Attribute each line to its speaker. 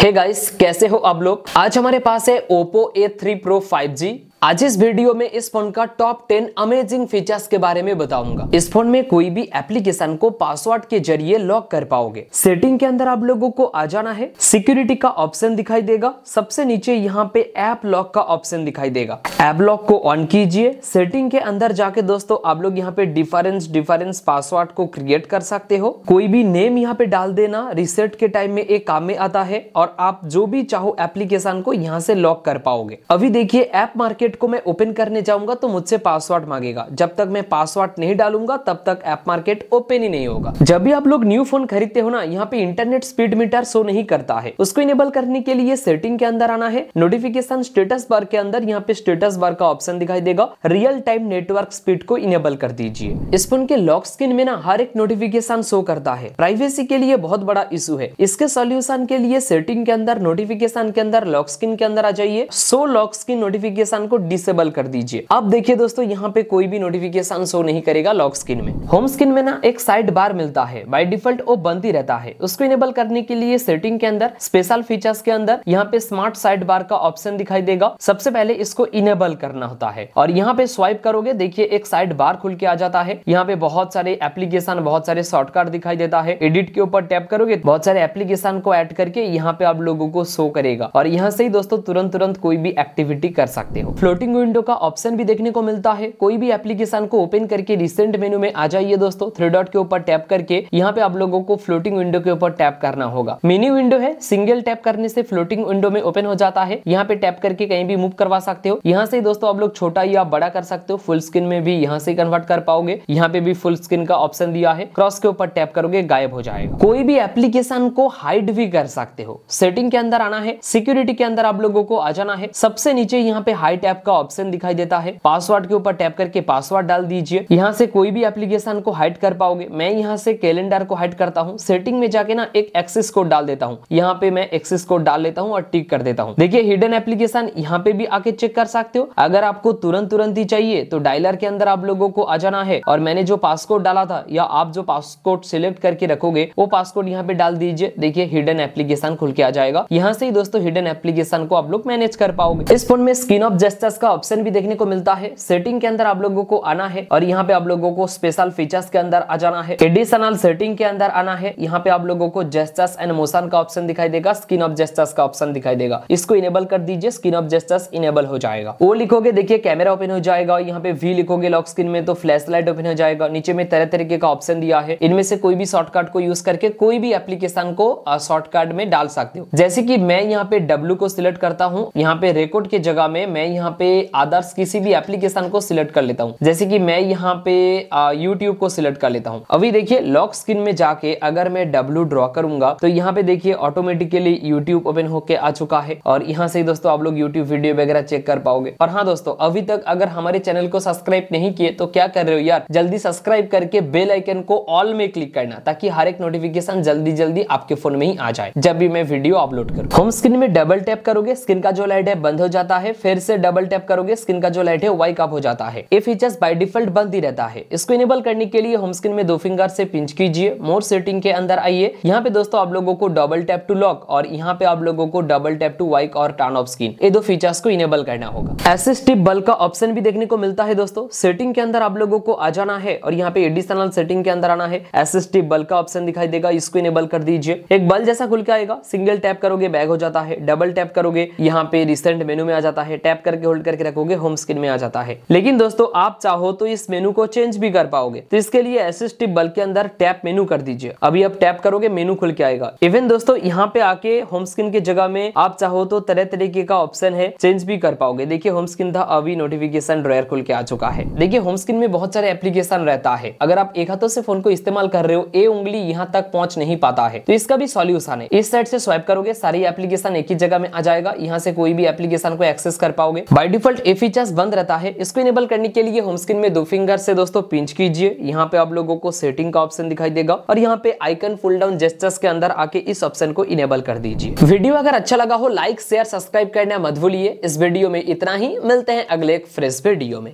Speaker 1: हे hey guys कैसे हो आप लोग आज हमारे पास है ओप्पो A3 Pro 5G आज इस वीडियो में इस फोन का टॉप टेन अमेजिंग फीचर्स के बारे में बताऊंगा इस फोन में कोई भी एप्लीकेशन को पासवर्ड के जरिए लॉक कर पाओगे सेटिंग के अंदर आप लोगों को आ जाना है सिक्योरिटी का ऑप्शन दिखाई देगा सबसे नीचे यहाँ पे ऐप लॉक का ऑप्शन दिखाई देगा ऐप लॉक को ऑन कीजिए सेटिंग के अंदर जाके दोस्तों आप लोग यहाँ पे डिफरेंस डिफरेंस पासवर्ड को क्रिएट कर सकते हो कोई भी नेम यहाँ पे डाल देना रिसेट के टाइम में एक काम में आता है और आप जो भी चाहो एप्लीकेशन को यहाँ से लॉक कर पाओगे अभी देखिए ऐप मार्केट वॉलेट को मैं ओपन करने जाऊंगा तो मुझसे पासवर्ड मांगेगा जब तक मैं पासवर्ड नहीं डालूंगा तब तक ऐप मार्केट ओपन ही नहीं होगा जब भी आप लोग न्यू फोन खरीदते हो ना यहाँ पे इंटरनेट स्पीड मीटर शो नहीं करता है उसको इनेबल करने के लिए सेटिंग के अंदर आना है नोटिफिकेशन स्टेटस बार के अंदर यहाँ पे स्टेटस बार का ऑप्शन दिखाई देगा रियल टाइम नेटवर्क स्पीड को इनेबल कर दीजिए इस फोन के लॉक स्क्रीन में ना हर एक नोटिफिकेशन शो करता है प्राइवेसी के लिए बहुत बड़ा इशू है इसके सोल्यूशन के लिए सेटिंग के अंदर नोटिफिकेशन के अंदर लॉक स्क्रीन के अंदर आ जाइए सो लॉक स्क्रीन नोटिफिकेशन को डिसेबल कर दीजिए अब देखिए दोस्तों यहाँ पे कोई भी नोटिफिकेशन शो नहीं करेगा लॉक स्क्रीन में होम स्क्रीन में ना एक साइड बार मिलता है बाई डिफॉल्ट वो बंद ही रहता है उसको इनेबल करने के लिए सेटिंग के अंदर स्पेशल फीचर्स के अंदर यहाँ पे स्मार्ट साइड बार का ऑप्शन दिखाई देगा सबसे पहले इसको इनेबल करना होता है और यहाँ पे स्वाइप करोगे देखिए एक साइड बार खुल के आ जाता है यहाँ पे बहुत सारे एप्लीकेशन बहुत सारे शॉर्टकट दिखाई देता है एडिट के ऊपर टैप करोगे बहुत सारे एप्लीकेशन को एड करके यहाँ पे आप लोगों को शो करेगा और यहाँ से ही दोस्तों तुरंत तुरंत कोई भी एक्टिविटी कर सकते हो फ्लोटिंग विंडो का ऑप्शन भी देखने को मिलता है कोई भी एप्लीकेशन को ओपन करके रिसेंट मेनू में आ जाइए दोस्तों थ्री डॉट के ऊपर टैप करके यहाँ पे आप लोगों को फ्लोटिंग विंडो के ऊपर टैप करना होगा मिनी विंडो है सिंगल टैप करने से फ्लोटिंग विंडो में ओपन हो जाता है यहाँ पे टैप करके कहीं भी मूव करवा सकते हो यहाँ से दोस्तों आप लोग छोटा या बड़ा कर सकते हो फुल स्क्रीन में भी यहाँ से कन्वर्ट कर पाओगे यहाँ पे भी फुल स्क्रीन का ऑप्शन दिया है क्रॉस के ऊपर टैप करोगे गायब हो जाएगा कोई भी एप्लीकेशन को हाइड भी कर सकते हो सेटिंग के अंदर आना है सिक्योरिटी के अंदर आप लोगों को आ जाना है सबसे नीचे यहाँ पे हाई टैप का ऑप्शन दिखाई देता है पासवर्ड के ऊपर टैप करके पासवर्ड डाल दीजिए यहाँ से कोई भी एप्लीकेशन को हाइड कर पाओगे मैं यहाँ से कैलेंडर को हाइड करता हूँ सेटिंग में जाके ना एक एक्सेस कोड डाल देता हूँ यहाँ पे मैं एक्सेस कोड डाल लेता हूँ और टिक कर देता हूँ देखिये हिडन एप्लीकेशन यहाँ पे भी आके चेक कर सकते हो अगर आपको तुरंत तुरंत ही चाहिए तो डायलर के अंदर आप लोगों को आ जाना है और मैंने जो पासकोड डाला था या आप जो पासकोड सिलेक्ट करके रखोगे वो पासकोड यहाँ पे डाल दीजिए देखिए हिडन एप्लीकेशन खुल के आ जाएगा यहाँ से ही दोस्तों हिडन एप्लीकेशन को आप लोग मैनेज कर पाओगे इस फोन में स्क्रीन ऑफ जेस्टर फीचर्स का ऑप्शन भी देखने को मिलता है सेटिंग के अंदर आप लोगों को आना है और यहाँ पे आप लोगों को स्पेशल फीचर्स के अंदर आ जाना है एडिशनल सेटिंग के अंदर आना है यहाँ पे आप लोगों को जेस्टर्स एंड मोशन का ऑप्शन दिखाई देगा स्किन ऑफ जेस्टर्स का ऑप्शन दिखाई देगा इसको इनेबल कर दीजिए स्किन ऑफ जेस्टर्स इनेबल हो जाएगा वो लिखोगे देखिए कैमरा ओपन हो जाएगा और यहाँ पे वी लिखोगे लॉक स्क्रीन में तो फ्लैश लाइट ओपन हो जाएगा नीचे में तरह तरीके का ऑप्शन दिया है इनमें से कोई भी शॉर्टकट को यूज करके कोई भी एप्लीकेशन को शॉर्टकट में डाल सकते हो जैसे की मैं यहाँ पे डब्ल्यू को सिलेक्ट करता हूँ यहाँ पे रेकॉर्ड के जगह में मैं यहाँ पे आदर्श किसी भी एप्लीकेशन को सिलेक्ट कर लेता हूँ जैसे कि मैं यहाँ पे यूट्यूब को सिलेक्ट कर लेता हूँ अभी देखिए लॉक स्क्रीन में जाके अगर मैं डब्ल्यू ड्रॉ करूंगा तो यहाँ पे देखिए ऑटोमेटिकली यूट्यूब ओपन होके आ चुका है और यहाँ से दोस्तों आप लोग यूट्यूब वीडियो वगैरह चेक कर पाओगे और हाँ दोस्तों अभी तक अगर हमारे चैनल को सब्सक्राइब नहीं किए तो क्या कर रहे हो यार जल्दी सब्सक्राइब करके बेल आइकन को ऑल में क्लिक करना ताकि हर एक नोटिफिकेशन जल्दी जल्दी आपके फोन में ही आ जाए जब भी मैं वीडियो अपलोड करूँ होम स्क्रीन में डबल टैप करोगे स्क्रीन का जो लाइट है बंद हो जाता है फिर से डबल डबल टैप करोगे स्क्रीन का जो लाइट है वाइक अप हो जाता है ये फीचर्स बाय डिफॉल्ट बंद ही रहता है इसको इनेबल करने के लिए होम स्क्रीन में दो फिंगर से पिंच कीजिए मोर सेटिंग के अंदर आइए यहाँ पे दोस्तों आप लोगों को डबल टैप टू लॉक और यहाँ पे आप लोगों को डबल टैप टू वाइक और टर्न ऑफ स्क्रीन ये दो फीचर्स को इनेबल करना होगा एसिस्टिव बल्ब का ऑप्शन भी देखने को मिलता है दोस्तों सेटिंग के अंदर आप लोगों को आ जाना है और यहाँ पे एडिशनल सेटिंग के अंदर आना है एसिस्टिव बल्ब का ऑप्शन दिखाई देगा इसको इनेबल कर दीजिए एक बल्ब जैसा खुल के आएगा सिंगल टैप करोगे बैग हो जाता है डबल टैप करोगे यहाँ पे रिसेंट मेनू में आ जाता है टैप करके होल्ड करके रखोगे होम स्क्रीन में आ जाता है लेकिन दोस्तों आप चाहो तो इस मेनू को चेंज भी कर पाओगे तो इसके लिए असिस्टिव बल्ब के अंदर टैप मेनू कर दीजिए अभी आप टैप करोगे मेनू खुल के आएगा इवन दोस्तों यहाँ पे आके होम स्क्रीन की जगह में आप चाहो तो तरह तरीके का ऑप्शन है चेंज भी कर पाओगे देखिये होम स्क्रीन था अभी नोटिफिकेशन ड्रॉयर खुल के आ चुका है देखिये होम स्क्रीन में बहुत सारे एप्लीकेशन रहता है अगर आप एक हाथों से फोन को इस्तेमाल कर रहे हो ए उंगली यहाँ तक पहुंच नहीं पाता है तो इसका भी सोल्यूशन है इस साइड से स्वाइप करोगे सारी एप्लीकेशन एक ही जगह में आ जाएगा यहाँ से कोई भी एप्लीकेशन को एक्सेस कर पाओगे बाय डिफॉल्ट ए फीचर्स बंद रहता है इसको इनेबल करने के लिए होम स्क्रीन में दो फिंगर से दोस्तों पिंच कीजिए यहाँ पे आप लोगों को सेटिंग का ऑप्शन दिखाई देगा और यहाँ पे आइकन फुल डाउन जेस्टर्स के अंदर आके इस ऑप्शन को इनेबल कर दीजिए वीडियो अगर अच्छा लगा हो लाइक शेयर सब्सक्राइब करना मत भूलिए इस वीडियो में इतना ही मिलते हैं अगले एक फ्रेश वीडियो में